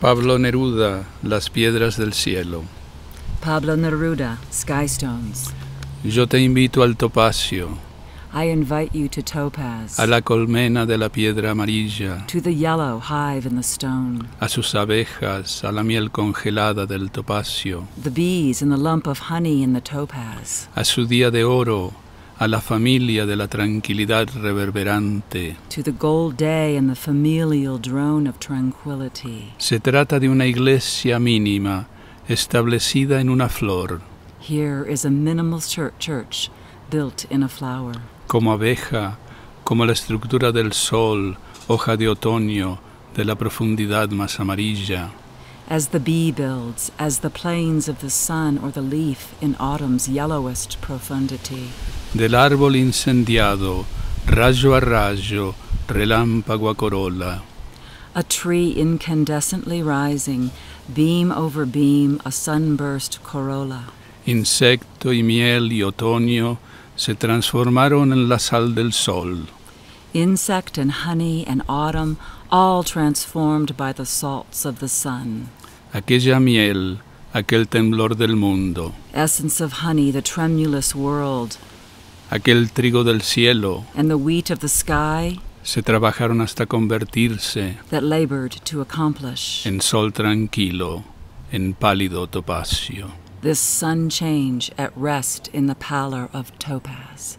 Pablo Neruda, Las Piedras del Cielo. Pablo Neruda, Skystones. Yo te invito al topacio. I invite you to topaz. A la colmena de la piedra amarilla. To the yellow hive in the stone. A sus abejas, a la miel congelada del topacio. The bees and the lump of honey in the topaz. A su día de oro, a la familia de la tranquilidad reverberante. Se trata de una iglesia mínima establecida en una flor. Como abeja, como la estructura del sol, hoja de otoño de la profundidad más amarilla. as the bee builds, as the of the sun or the leaf in autumn's yellowest profundity. del árbol incendiado, rayo a rayo, relámpago a corola. A tree incandescently rising, beam over beam, a sunburst corolla. Insecto y miel y otoño se transformaron en la sal del sol. Insect and honey and autumn, all transformed by the salts of the sun. Aquella miel, aquel temblor del mundo. Essence of honey, the tremulous world aquel trigo del cielo, and the wheat of the sky, se trabajaron hasta convertirse that labored to accomplish. en sol tranquilo, en pálido topacio. This sun change at rest in the pallor of topaz.